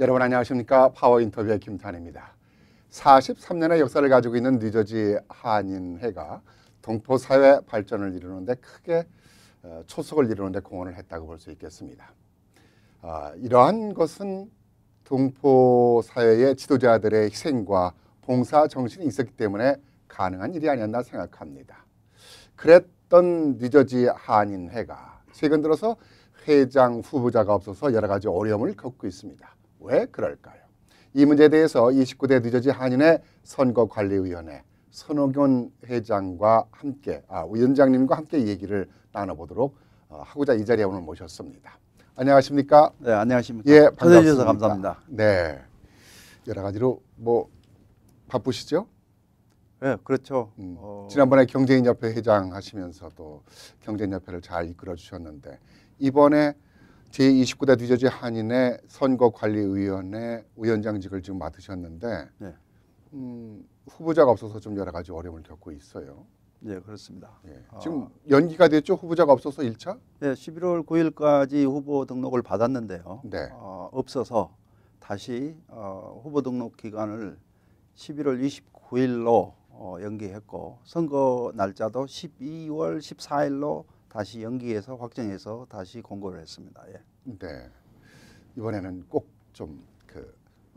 여러분 안녕하십니까 파워 인터뷰의 김탄입니다. 43년의 역사를 가지고 있는 뉴저지 한인회가 동포 사회 발전을 이루는데 크게 어, 초석을 이루는데 공헌을 했다고 볼 수 있겠습니다. 아, 이러한 것은 동포 사회의 지도자들의 희생과 봉사 정신이 있었기 때문에 가능한 일이 아니었나 생각합니다. 그랬던 뉴저지 한인회가 최근 들어서 회장 후보자가 없어서 여러 가지 어려움을 겪고 있습니다. 왜 그럴까요? 이 문제에 대해서 29대 뉴저지 한인의 선거관리위원회 선호균 회장과 함께 아, 위원장님과 함께 얘기를 나눠보도록 어, 하고자 이 자리에 오늘 모셨습니다. 안녕하십니까? 네, 안녕하십니까? 예, 반갑습니다. 감사합니다. 네, 여러 가지로 뭐 바쁘시죠? 네, 그렇죠. 음. 어... 지난번에 경제인협회 회장 하시면서도 경제인협회를 잘 이끌어 주셨는데 이번에 제29대 뉴저지 한인의 선거관리위원회 위원장직을 지금 맡으셨는데 네. 음, 후보자가 없어서 좀 여러 가지 어려움을 겪고 있어요. 예, 그렇습니다. 예. 아. 지금 어... 연기가 됐죠? 후보자가 없어서 1차? 네, 11월 9일까지 후보 등록을 받았는데요. 네. 어, 없어서 다시 어, 후보 등록 기간을 11월 29일로 어, 연기했고 선거 날짜도 12월 14일로 다시 연기해서 확정해서 다시 공고를 했습니다. 예. 네. 이번에는 꼭 좀 그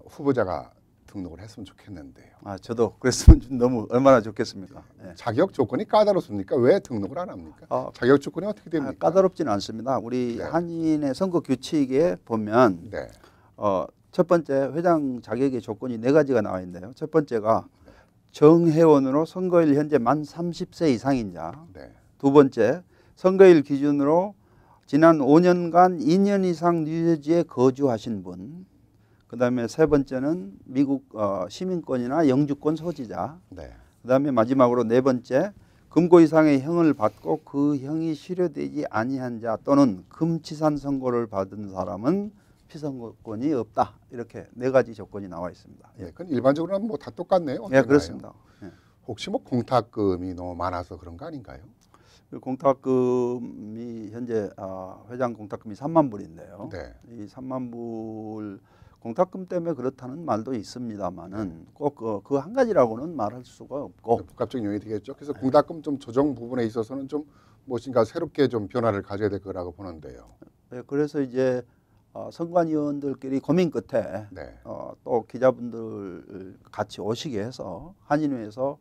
후보자가 등록을 했으면 좋겠는데요. 아, 저도 그랬으면 너무 얼마나 좋겠습니까? 예. 자격 조건이 까다롭습니까? 왜 등록을 안 합니까? 어, 자격 조건이 어떻게 아, 됩니까? 아, 까다롭지는 않습니다. 우리 네. 한인의 선거 규칙에 보면 네. 어, 첫 번째 회장 자격의 조건이 네 가지가 나와 있는요첫 번째가 정회원으로 선거일 현재 만 30세 이상인 자. 네. 두 번째 선거일 기준으로 지난 5년간 2년 이상 뉴저지에 거주하신 분, 그 다음에 세 번째는 미국 어, 시민권이나 영주권 소지자, 네. 그 다음에 마지막으로 네 번째 금고 이상의 형을 받고 그 형이 실효되지 아니한 자 또는 금치산 선고를 받은 사람은 피선거권이 없다 이렇게 네 가지 조건이 나와 있습니다. 예, 그건 일반적으로는 뭐 다 똑같네요. 예, 그렇습니다. 예. 혹시 뭐 공탁금이 너무 많아서 그런 거 아닌가요? 그 공탁금이 현재 아, 회장 공탁금이 3만 불인데요. 네. 이 3만 불 공탁금 때문에 그렇다는 말도 있습니다만은 꼭 그한 그, 그 가지라고는 말할 수가 없고 네, 복합적 요인이 되겠죠. 그래서 공탁금 좀 조정 부분에 있어서는 좀 무엇인가 새롭게 좀 변화를 가져야 될 거라고 보는데요. 네, 그래서 이제 어, 선관위원들끼리 고민 끝에 네. 어, 또 기자분들 같이 오시게 해서 한인회에서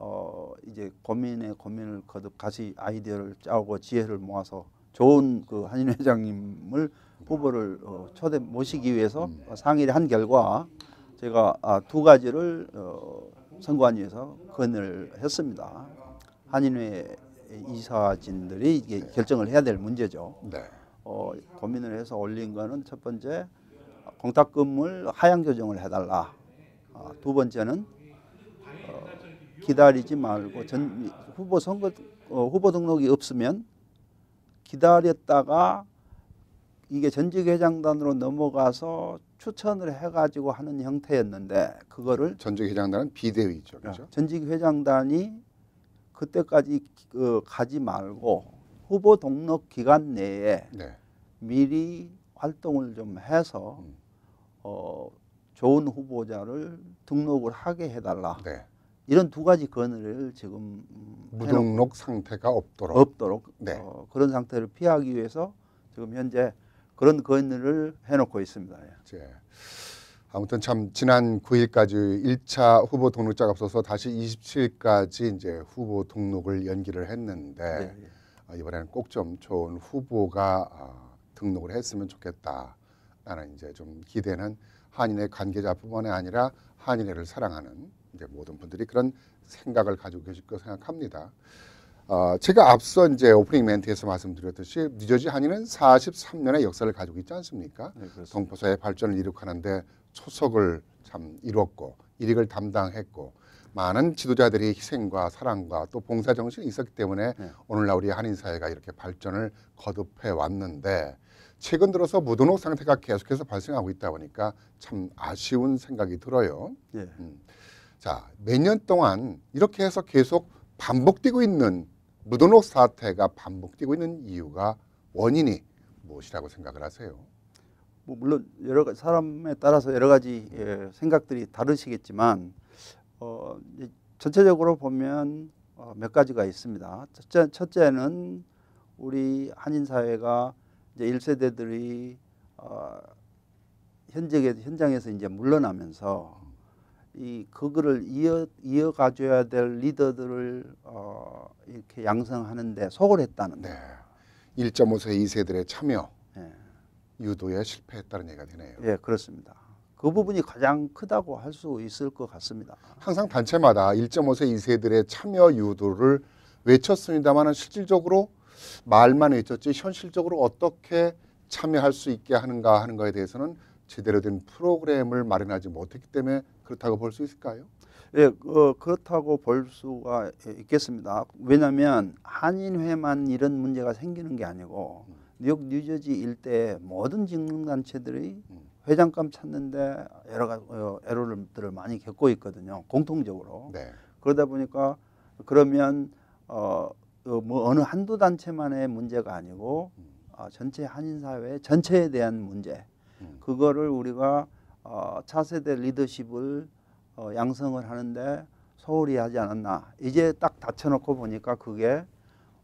어 이제 고민에 고민을 거듭 다시 아이디어를 짜오고 지혜를 모아서 좋은 그 한인 회장님을 후보를 어, 초대 모시기 위해서 음. 어, 상의를 한 결과 제가 아, 두 가지를 어, 선관위에서 건의를 했습니다. 한인회 이사진들이 이게 결정을 해야 될 문제죠. 네. 어, 고민을 해서 올린 거는 첫 번째 아, 공탁금을 하향 조정을 해달라. 아, 두 번째는 기다리지 말고 전 후보 선거 어, 후보 등록이 없으면 기다렸다가 이게 전직회장단으로 넘어가서 추천을 해가지고 하는 형태였는데 그거를 전직회장단은 비대위죠, 그렇죠? 전직회장단이 그때까지 그 가지 말고 후보 등록 기간 내에 네. 미리 활동을 좀 해서 음. 어, 좋은 후보자를 등록을 하게 해달라. 네. 이런 두 가지 건을 지금 음, 무등록 상태가 없도록 없도록 네. 어, 그런 상태를 피하기 위해서 지금 현재 그런 건을 해놓고 있습니다. 예. 아무튼 참 지난 9일까지 1차 후보 등록자가 없어서 다시 27일까지 이제 후보 등록을 연기를 했는데 예, 예. 아, 이번에는 꼭 좀 좋은 후보가 어, 등록을 했으면 좋겠다라는 이제 좀 기대는 한인의 관계자뿐만이 아니라 한인회를 사랑하는 이제 모든 분들이 그런 생각을 가지고 계실 거 생각합니다. 어, 제가 앞서 이제 오프닝 멘트에서 말씀드렸듯이 뉴저지 한인은 43년의 역사를 가지고 있지 않습니까? 네, 동포사의 발전을 이룩하는데 초석을 참 이뤘고 이익을 담당했고 많은 지도자들이 희생과 사랑과 또 봉사 정신이 있었기 때문에 네. 오늘날 우리 한인 사회가 이렇게 발전을 거듭해 왔는데 최근 들어서 무등록 상태가 계속해서 발생하고 있다 보니까 참 아쉬운 생각이 들어요. 예. 음. 자, 몇 년 동안 이렇게 해서 계속 반복되고 있는 무등록 사태가 반복되고 있는 이유가 원인이 무엇이라고 생각을 하세요? 뭐 물론 여러 가지 사람에 따라서 여러 가지 예, 생각들이 다르시겠지만 어, 전체적으로 보면 어, 몇 가지가 있습니다. 첫째, 첫째는 우리 한인 사회가 이제 1세대들이 어, 현재 현장에서 이제 물러나면서 이 그거를 이어 이어가줘야 될 리더들을 어, 이렇게 양성하는데 소홀했다는 네. 1.5세 2세들의 참여 네. 유도에 실패했다는 얘기가 되네요. 예, 네, 그렇습니다. 그 부분이 가장 크다고 할 수 있을 것 같습니다. 항상 단체마다 1.5세 2세들의 참여 유도를 외쳤습니다만 실질적으로 말만 외쳤지 현실적으로 어떻게 참여할 수 있게 하는가 하는 것에 대해서는 제대로 된 프로그램을 마련하지 못했기 때문에 그렇다고 볼 수 있을까요? 예, 어, 그렇다고 볼 수가 있겠습니다. 왜냐하면 한인회만 이런 문제가 생기는 게 아니고 음. 뉴욕 뉴저지 일대 모든 직능단체들이 음. 회장감 찾는데 여러 가지 어, 애로들 많이 겪고 있거든요. 공통적으로. 네. 그러다 보니까 그러면 어, 어 뭐 어느 한두 단체만의 문제가 아니고 어, 전체 한인 사회 전체에 대한 문제 그거를 우리가 어, 차세대 리더십을 어, 양성을 하는데 소홀히 하지 않았나. 이제 딱 닫혀놓고 보니까 그게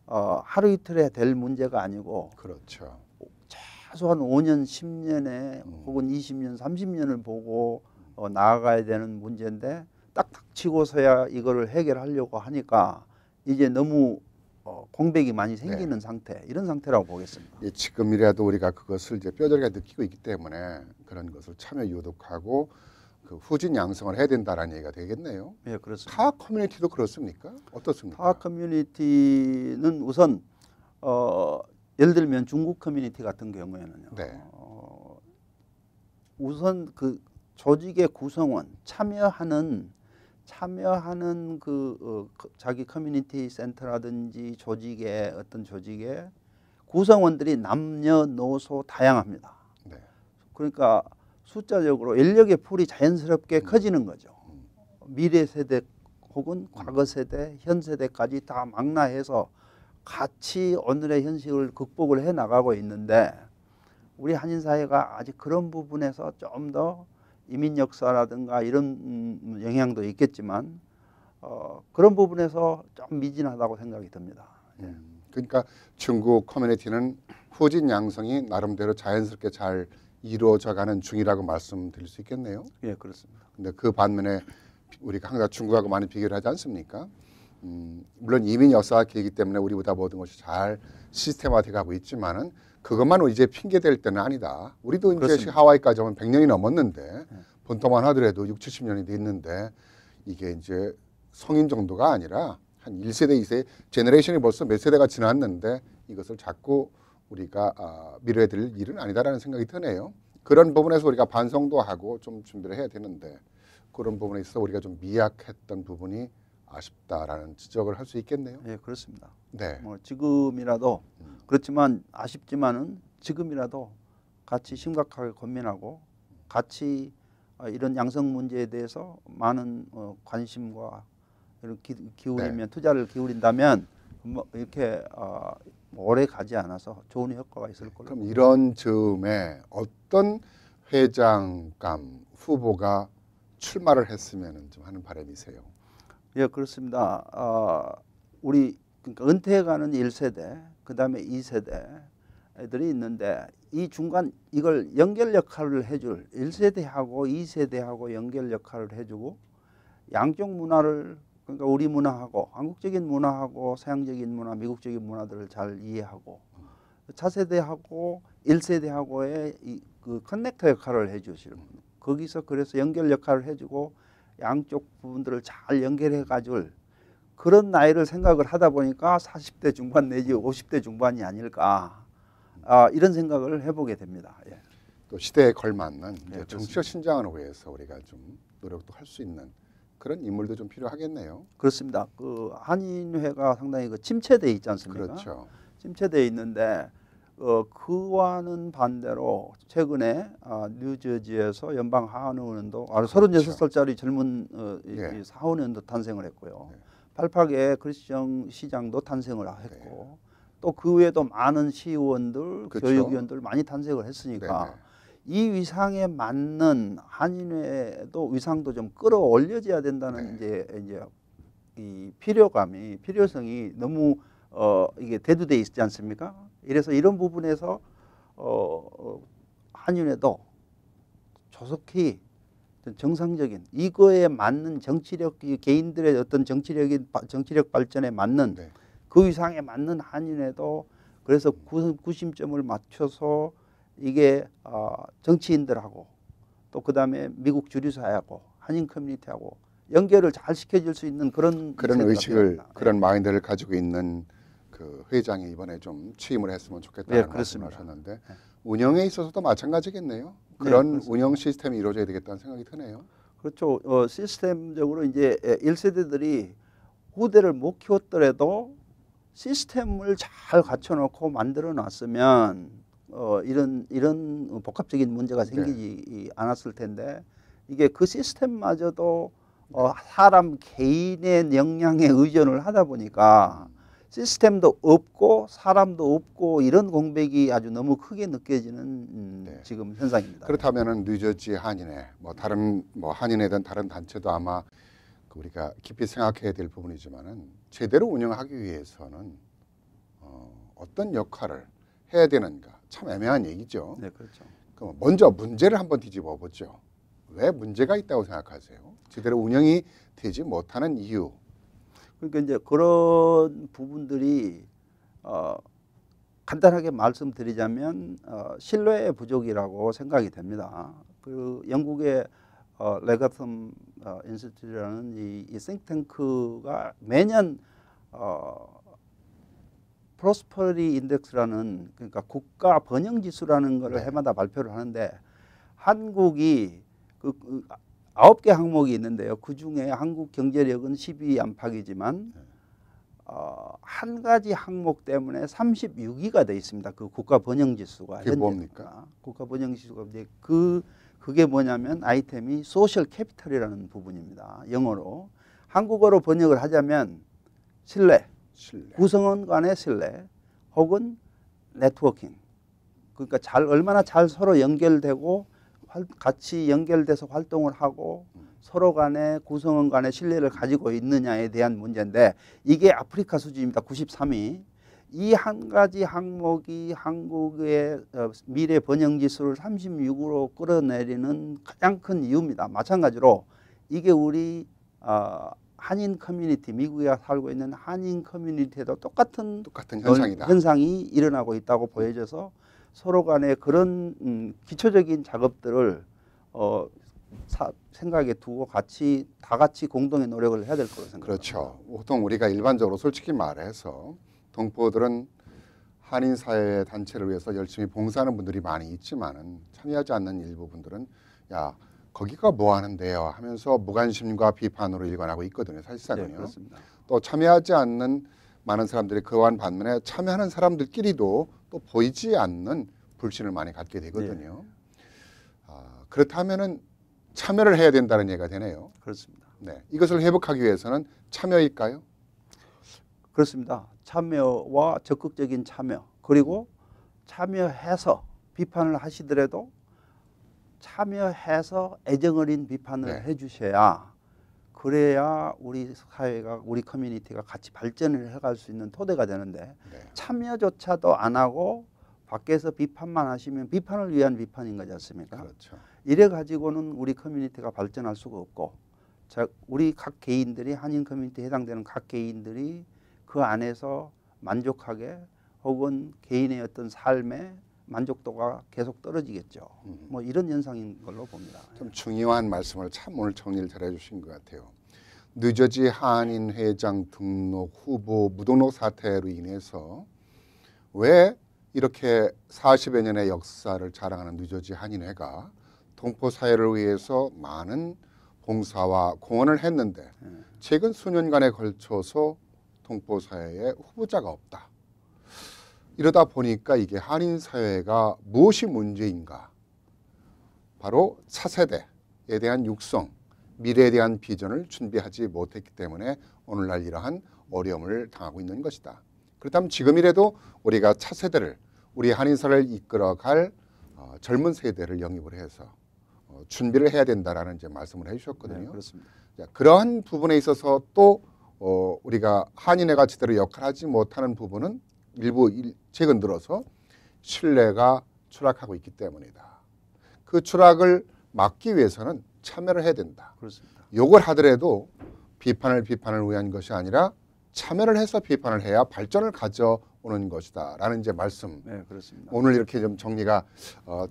어, 하루 이틀에 될 문제가 아니고 그렇죠. 최소한 5년, 10년에 음. 혹은 20년, 30년을 보고 어, 나아가야 되는 문제인데 딱딱치고서야 이거를 해결하려고 하니까 이제 너무 어, 공백이 많이 생기는 네. 상태 이런 상태라고 보겠습니다. 예, 지금이라도 우리가 그것을 이제 뼈저리가 느끼고 있기 때문에 그런 것을 참여 유독하고 그 후진 양성을 해야 된다라는 얘기가 되겠네요. 예, 그렇습니다. 타 커뮤니티도 그렇습니까? 어떻습니까? 타 커뮤니티는 우선 어, 예를 들면 중국 커뮤니티 같은 경우에는요. 네. 어, 우선 그 조직의 구성원 참여하는 참여하는 그 어, 그 자기 커뮤니티 센터라든지 조직의 어떤 조직의 구성원들이 남녀노소 다양합니다. 네. 그러니까 숫자적으로 인력의 풀이 자연스럽게 음. 커지는 거죠. 음. 미래 세대 혹은 과거 세대, 현 세대까지 다 망라해서 같이 오늘의 현실을 극복을 해 나가고 있는데 우리 한인 사회가 아직 그런 부분에서 좀더 이민 역사라든가 이런 음, 영향도 있겠지만 어, 그런 부분에서 좀 미진하다고 생각이 듭니다. 예. 음, 그러니까 중국 커뮤니티는 후진 양성이 나름대로 자연스럽게 잘 이루어져가는 중이라고 말씀드릴 수 있겠네요. 예, 그렇습니다. 근데 그 반면에 우리가 항상 중국하고 많이 비교를 하지 않습니까? 음, 물론 이민 역사가 길기 때문에 우리보다 모든 것이 잘 시스템화돼 가고 있지만은 그것만 이제 핑계 될 때는 아니다. 우리도 이제 그렇습니다. 하와이까지 오면 100년이 넘었는데 네. 본토만 하더라도 6, 70년이 됐는데 이게 이제 성인 정도가 아니라 한 1세대, 2세대, 제너레이션이 벌써 몇 세대가 지났는데 이것을 자꾸 우리가 아, 미뤄야 될 일은 아니다라는 생각이 드네요. 그런 부분에서 우리가 반성도 하고 좀 준비를 해야 되는데 그런 부분에 있어 서 우리가 좀 미약했던 부분이 아쉽다라는 지적을 할 수 있겠네요. 예, 그렇습니다. 네. 뭐 지금이라도 음. 그렇지만 아쉽지만은 지금이라도 같이 심각하게 고민하고 같이 어, 이런 양성 문제에 대해서 많은 어, 관심과 이런 기, 울이면 네. 투자를 기울인다면 뭐 이렇게 어, 오래 가지 않아서 좋은 효과가 있을 걸로. 그럼 이런 즈음에 어떤 회장감 후보가 출마를 했으면 좀 하는 바람이세요? 예, 그렇습니다. 아, 아, 우리 그러니까 은퇴해가는 1세대, 그 다음에 2세대 애들이 있는데 이 중간 이걸 연결 역할을 해줄 1세대하고 2세대하고 연결 역할을 해주고 양쪽 문화를 그러니까 우리 문화하고 한국적인 문화하고 서양적인 문화, 미국적인 문화들을 잘 이해하고 차세대하고 1세대하고의 이, 그 커넥터 역할을 해주시는 거기서 그래서 연결 역할을 해주고 양쪽 부분들을 잘 연결해 가줄 그런 나이를 생각을 하다 보니까 40대 중반 내지 50대 중반이 아닐까 아, 이런 생각을 해보게 됩니다. 예. 또 시대에 걸맞는 예, 정치적 신장을 위해서 우리가 좀 노력도 할 수 있는 그런 인물도 좀 필요하겠네요. 그렇습니다. 그 한인회가 상당히 그 침체돼 있지 않습니까? 그렇죠. 침체돼 있는데 어, 그와는 반대로 최근에 아, 뉴저지에서 연방 하원의원도 아, 36살짜리 그렇죠. 젊은 어, 예. 이 사원의원도 탄생을 했고요. 예. 팔개의크리스천 시장도 탄생을 했고 예. 또그 외에도 많은 시의원들, 그쵸? 그렇죠. 교육위원들 많이 탄생을 했으니까 네네. 이 위상에 맞는 한인회도 위상도 좀 끌어올려져야 된다는 네. 이제 이제 이 필요감이 필요성이 너무 어 이게 대두돼 있지 않습니까? 이래서 이런 부분에서 어, 어 한윤에도 조속히 정상적인 이거에 맞는 정치력 개인들의 어떤 정치력인 정치력 발전에 맞는 네. 그 이상에 맞는 한인에도 그래서 구심점을 맞춰서 이게 어, 정치인들하고 또 그다음에 미국 주류사하고 한인 커뮤니티하고 연결을 잘 시켜줄 수 있는 그런 그런 의식을 됩니다. 그런 네. 마인드를 가지고 있는 그 회장이 이번에 좀 취임을 했으면 좋겠다는 네, 말씀을 하셨는데 네. 운영에 있어서도 마찬가지겠네요. 예, 그런 네, 운영 시스템이 이루어져야 되겠다는 생각이 드네요. 그렇죠. 어, 시스템적으로 이제 일세대들이 후대를 못 키웠더라도 시스템을 잘 갖춰놓고 만들어 놨으면 어, 이런 이런 복합적인 문제가 네. 생기지 않았을 텐데 이게 그 시스템마저도 어, 사람 개인의 역량에 의존을 하다 보니까 시스템도 없고 사람도 없고 이런 공백이 아주 너무 크게 느껴지는 음 네. 지금 현상입니다. 그렇다면은 뉴저지 한인회 뭐 다른 뭐한인회든 다른 단체도 아마 그 우리가 깊이 생각해야 될 부분이지만은 제대로 운영하기 위해서는 어, 어떤 역할을 해야 되는가 참 애매한 얘기죠. 네, 그렇죠. 그럼 먼저 문제를 한번 뒤집어 보죠. 왜 문제가 있다고 생각하세요? 제대로 운영이 되지 못하는 이유 그러니까 이제 그런 부분들이 어, 간단하게 말씀드리자면 어, 신뢰의 부족이라고 생각이 됩니다. 그 영국의 어, 레가텀 어, 인스티튜라는 이, 이싱탱크가 매년 어, 프로스퍼리 인덱스라는 그러니까 국가 번영 지수라는 걸 네. 해마다 발표를 하는데 한국이 그, 그 아홉 개 항목이 있는데요. 그 중에 한국 경제력은 10위 안팎이지만 네. 어, 한 가지 항목 때문에 36위가 돼 있습니다. 그 국가 번영 지수가 그게 뭡니까? 국가 번영 지수가 이제 그 그게 뭐냐면 아이템이 소셜 캐피털이라는 부분입니다. 영어로 한국어로 번역을 하자면 신뢰, 신뢰. 구성원 간의 신뢰 혹은 네트워킹. 그러니까 잘 얼마나 잘 서로 연결되고 같이 연결돼서 활동을 하고 서로 간에 구성원 간의 신뢰를 가지고 있느냐에 대한 문제인데 이게 아프리카 수준입니다. 93위. 이 한 가지 항목이 한국의 어, 미래 번영 지수를 36으로 끌어내리는 가장 큰 이유입니다. 마찬가지로 이게 우리 어, 한인 커뮤니티 미국에 살고 있는 한인 커뮤니티에도 똑같은, 똑같은 현상이다. 현상이 일어나고 있다고 보여져서 서로 간에 그런 음, 기초적인 작업들을 어, 사, 생각에 두고 같이 다 같이 공동의 노력을 해야 될 거라고 생각합니다. 그렇죠. 보통 우리가 일반적으로 솔직히 말해서 동포들은 한인 사회 단체를 위해서 열심히 봉사하는 분들이 많이 있지만은 참여하지 않는 일부분들은 야 거기가 뭐 하는데요 하면서 무관심과 비판으로 일관하고 있거든요 사실상은요. 네, 또 참여하지 않는 많은 사람들이 그와 반면에 참여하는 사람들끼리도 또 보이지 않는 불신을 많이 갖게 되거든요. 예. 아, 그렇다면은 참여를 해야 된다는 얘기가 되네요. 그렇습니다. 네, 이것을 회복하기 위해서는 참여일까요? 그렇습니다. 참여와 적극적인 참여 그리고 참여해서 비판을 하시더라도 참여해서 애정어린 비판을 네. 해주셔야 그래야 우리 사회가 우리 커뮤니티가 같이 발전을 해갈 수 있는 토대가 되는데 네. 참여조차도 안 하고 밖에서 비판만 하시면 비판을 위한 비판인 거지 않습니까? 그렇죠. 이래 가지고는 우리 커뮤니티가 발전할 수가 없고 자, 우리 각 개인들이 한인 커뮤니티에 해당되는 각 개인들이 그 안에서 만족하게 혹은 개인의 어떤 삶에 만족도가 계속 떨어지겠죠. 음. 뭐 이런 현상인 걸로 봅니다. 참 중요한 말씀을 참 오늘 정리를 잘해주신 것 같아요. 늦어지 한인 회장 등록 후보 무등록 사태로 인해서 왜 이렇게 40여 년의 역사를 자랑하는 늦어지 한인회가 동포 사회를 위해서 많은 봉사와 공헌을 했는데 네. 최근 수년간에 걸쳐서 동포 사회에 후보자가 없다. 이러다 보니까 이게 한인 사회가 무엇이 문제인가? 바로 차세대에 대한 육성, 미래에 대한 비전을 준비하지 못했기 때문에 오늘날 이러한 어려움을 당하고 있는 것이다. 그렇다면 지금이라도 우리가 차세대를 우리 한인사를 이끌어갈 어, 젊은 세대를 영입을 해서 어, 준비를 해야 된다라는 이제 말씀을 해주셨거든요. 네, 그렇습니다. 자, 그러한 부분에 있어서 또 어, 우리가 한인의 가치대로 역할하지 못하는 부분은 일부 최근 들어서 신뢰가 추락하고 있기 때문이다. 그 추락을 막기 위해서는 참여를 해야 된다. 그렇습니다. 욕을 하더라도 비판을 비판을 위한 것이 아니라 참여를 해서 비판을 해야 발전을 가져오는 것이다라는 이제 말씀. 네, 그렇습니다. 오늘 이렇게 좀 정리가 어,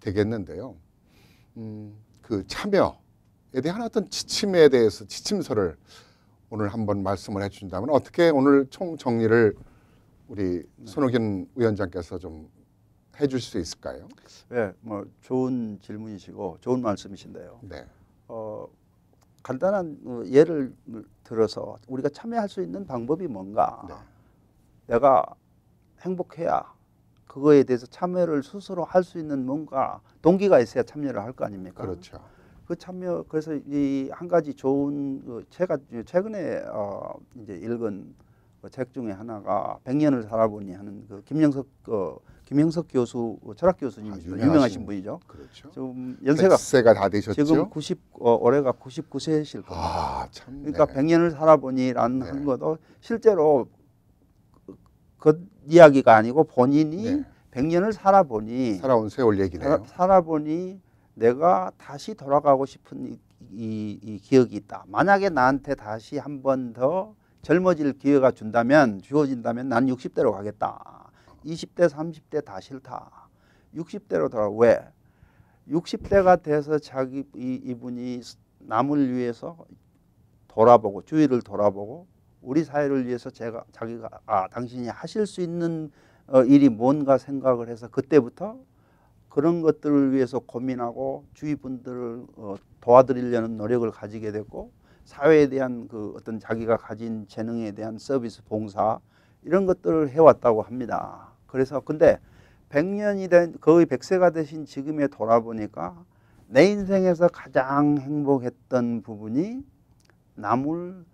되겠는데요. 음, 그 참여에 대한 어떤 지침에 대해서 지침서를 오늘 한번 말씀을 해주신다면 어떻게 오늘 총 정리를 우리 손호균 위원장께서 좀 해주실 수 있을까요? 네, 뭐 좋은 질문이시고 좋은 말씀이신데요. 네. 어, 간단한 어, 예를 들어서 우리가 참여할 수 있는 방법이 뭔가 네. 내가 행복해야 그거에 대해서 참여를 스스로 할 수 있는 뭔가 동기가 있어야 참여를 할 거 아닙니까? 그렇죠. 그 참여 그래서 이 한 가지 좋은 제가 그 최근에 어 이제 읽은 그책 중에 하나가 100년을 살아보니 하는 그 김영석 어, 김영석 교수 그 철학 교수님이죠. 아, 유명하신 분이죠. 그렇죠. 좀 연세가 세가 다 되셨죠. 지금 90 어, 올해가 99세실 겁니다. 아, 참. 그러니까 100년을 살아보니라는 네. 것도 실제로 그, 그 이야기가 아니고 본인이 네. 100년을 살아보니 살아온 세월 얘기네요. 살아, 보니 내가 다시 돌아가고 싶은 이, 이, 이 기억이 있다. 만약에 나한테 다시 한번더 젊어질 기회가 준다면 주어진다면 난 60대로 가겠다. 20대 30대 다 싫다. 60대로 돌아 왜? 60대가 돼서 자기 이, 이분이 남을 위해서 돌아보고 주위를 돌아보고 우리 사회를 위해서 제가 자기가 아 당신이 하실 수 있는 어, 일이 뭔가 생각을 해서 그때부터 그런 것들을 위해서 고민하고 주위 분들을 어, 도와드리려는 노력을 가지게 됐고 사회에 대한 그 어떤 자기가 가진 재능에 대한 서비스 봉사 이런 것들을 해왔다고 합니다. 그래서 근데 100년이 된 거의 100세가 되신 지금에 돌아보니까 내 인생에서 가장 행복했던 부분이 남을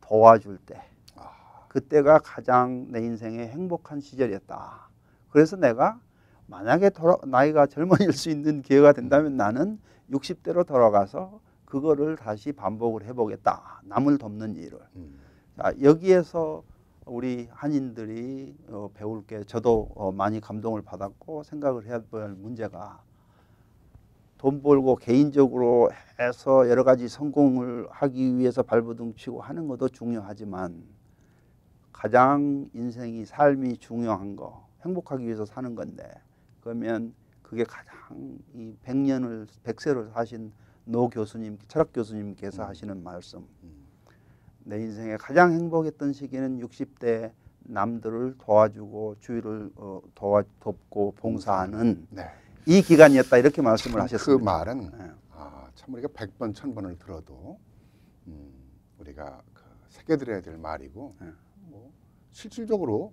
도와줄 때 아. 그때가 가장 내 인생의 행복한 시절이었다. 그래서 내가 만약에 돌아, 나이가 젊어질 수 있는 기회가 된다면 나는 60대로 돌아가서 그거를 다시 반복을 해보겠다. 남을 돕는 일을. 음. 자, 여기에서 우리 한인들이 어, 배울 게 저도 어, 많이 감동을 받았고 생각을 해야 될 문제가 돈 벌고 개인적으로 해서 여러 가지 성공을 하기 위해서 발버둥치고 하는 것도 중요하지만 가장 인생이 삶이 중요한 거 행복하기 위해서 사는 건데 그러면 그게 가장 이 백년을 백세를 사신 노 교수님, 철학 교수님께서 음. 하시는 말씀. 음. 내 인생에 가장 행복했던 시기는 60대 남들을 도와주고 주위를 어, 도와 돕고 봉사하는 네. 이 기간이었다 이렇게 말씀을 그 하셨습니다. 그 말은 네. 아, 참 우리가 백번 천번을 들어도 음, 우리가 그 새겨들어야 될 말이고 네. 뭐 실질적으로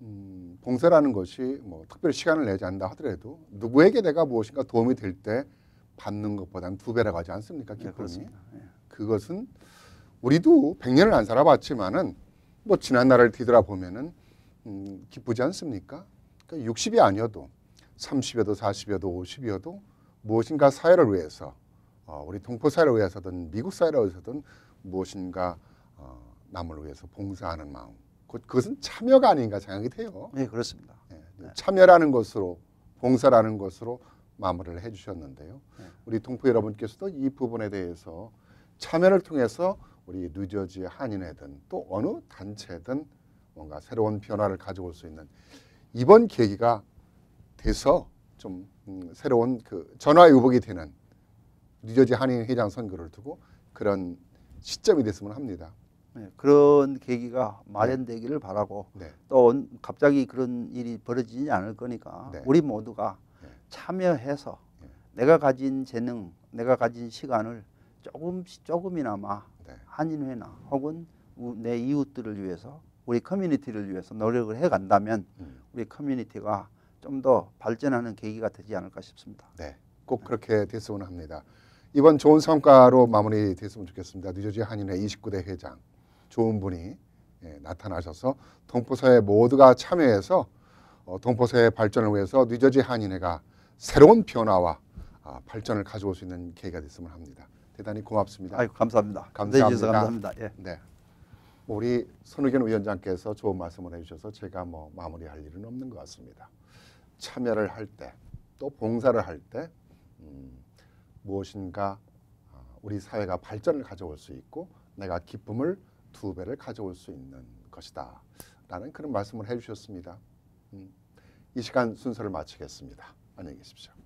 음, 봉사라는 것이 뭐 특별히 시간을 내지 않다 하더라도 누구에게 내가 무엇인가 도움이 될때 받는 것보다는 두 배라고 하지 않습니까? 네, 기쁨이. 네, 그것은 우리도 백년을안 살아봤지만은 뭐 지난 날을 뒤돌아보면은 음, 기쁘지 않습니까? 그러니까 60이 아니어도 30여도 40여도 50여도 무엇인가 사회를 위해서 어, 우리 동포 사회를 위해서든 미국 사회를 위해서든 무엇인가 어, 남을 위해서 봉사하는 마음 그것은 참여가 아닌가 생각이 돼요. 네 그렇습니다. 예, 네, 참여라는 것으로 봉사라는 것으로 마무리를 해주셨는데요. 네. 우리 동포 여러분께서도 이 부분에 대해서 참여를 통해서 우리 뉴저지 한인회든 또 어느 단체든 뭔가 새로운 변화를 가져올 수 있는 이번 계기가 돼서 좀 음, 새로운 그 전화유복이 되는 뉴저지 한인 회장 선거를 두고 그런 시점이 됐으면 합니다. 네, 그런 계기가 마련되기를 네. 바라고 네. 또 갑자기 그런 일이 벌어지지 않을 거니까 네. 우리 모두가 참여해서 내가 가진 재능, 내가 가진 시간을 조금씩 조금이나마 네. 한인회나 혹은 내 이웃들을 위해서 우리 커뮤니티를 위해서 노력을 해 간다면 음. 우리 커뮤니티가 좀 더 발전하는 계기가 되지 않을까 싶습니다. 네. 네. 꼭 그렇게 됐으면 합니다. 이번 좋은 성과로 마무리 됐으면 좋겠습니다. 뉴저지 한인회 29대 회장 좋은 분이 예, 나타나셔서 동포사회 모두가 참여해서 어, 동포사회 발전을 위해서 뉴저지 한인회가 새로운 변화와 아, 발전을 가져올 수 있는 계기가 됐으면 합니다. 대단히 고맙습니다. 아유, 감사합니다. 감사합니다. 네, 감사합니다. 예. 네. 우리 손의견 위원장께서 좋은 말씀을 해주셔서 제가 뭐 마무리할 일은 없는 것 같습니다. 참여를 할 때 또 봉사를 할때 음, 무엇인가 아, 우리 사회가 발전을 가져올 수 있고 내가 기쁨을 두 배를 가져올 수 있는 것이다 라는 그런 말씀을 해주셨습니다. 음, 이 시간 순서를 마치겠습니다. 안녕히 계십시오.